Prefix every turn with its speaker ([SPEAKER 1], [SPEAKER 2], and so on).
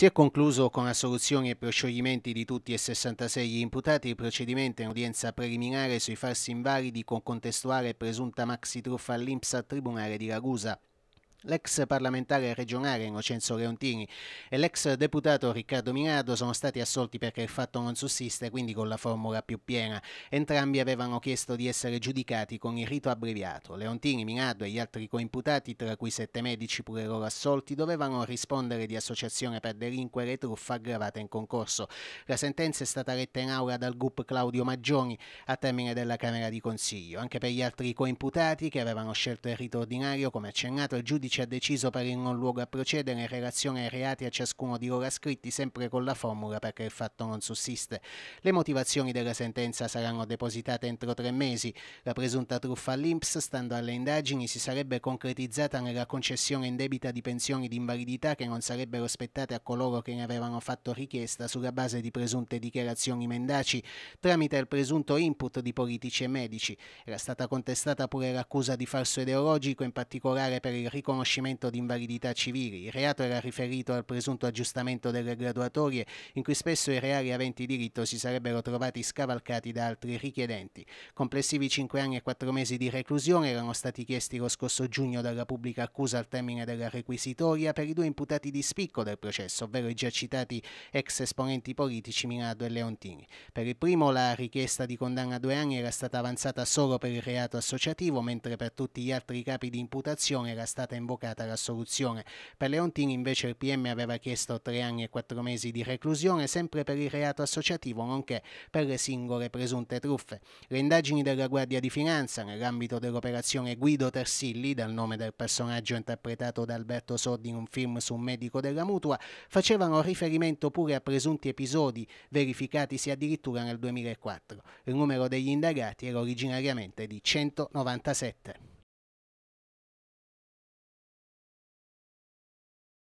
[SPEAKER 1] Si è concluso con assoluzioni e proscioglimenti di tutti e 66 gli imputati il procedimento in udienza preliminare sui farsi invalidi con contestuale presunta maxi truffa all'Inps al Tribunale di Ragusa. L'ex parlamentare regionale Innocenzo Leontini e l'ex deputato Riccardo Minardo sono stati assolti perché il fatto non sussiste, quindi con la formula più piena. Entrambi avevano chiesto di essere giudicati con il rito abbreviato. Leontini, Minardo e gli altri coimputati, tra cui sette medici pure loro assolti, dovevano rispondere di associazione per delinquere e truffa aggravata in concorso. La sentenza è stata letta in aula dal GUP Claudio Maggioni a termine della Camera di Consiglio. Anche per gli altri coimputati che avevano scelto il rito ordinario, come accennato, il giudice giudice ha deciso per il non luogo a procedere in relazione ai reati a ciascuno di loro ascritti sempre con la formula perché il fatto non sussiste. Le motivazioni della sentenza saranno depositate entro tre mesi. La presunta truffa all'Inps, stando alle indagini, si sarebbe concretizzata nella concessione indebita di pensioni di invalidità che non sarebbero spettate a coloro che ne avevano fatto richiesta sulla base di presunte dichiarazioni mendaci tramite il presunto input di politici e medici. Era stata contestata pure l'accusa di falso ideologico, in particolare per il riconoscimento riconoscimento di invalidità civili. Il reato era riferito al presunto aggiustamento delle graduatorie in cui spesso i reali aventi diritto si sarebbero trovati scavalcati da altri richiedenti. Complessivi 5 anni e 4 mesi di reclusione erano stati chiesti lo scorso giugno dalla pubblica accusa al termine della requisitoria per i due imputati di spicco del processo, ovvero i già citati ex esponenti politici Minardo e Leontini. Per il primo la richiesta di condanna a due anni era stata avanzata solo per il reato associativo, mentre per tutti gli altri capi di imputazione era stata invocata invocata l'assoluzione. Per Leontini invece il PM aveva chiesto tre anni e quattro mesi di reclusione sempre per il reato associativo nonché per le singole presunte truffe. Le indagini della Guardia di Finanza nell'ambito dell'operazione Guido Tersilli, dal nome del personaggio interpretato da Alberto Soddi in un film su un medico della mutua, facevano riferimento pure a presunti episodi verificatisi addirittura nel 2004. Il numero degli indagati era originariamente di 197.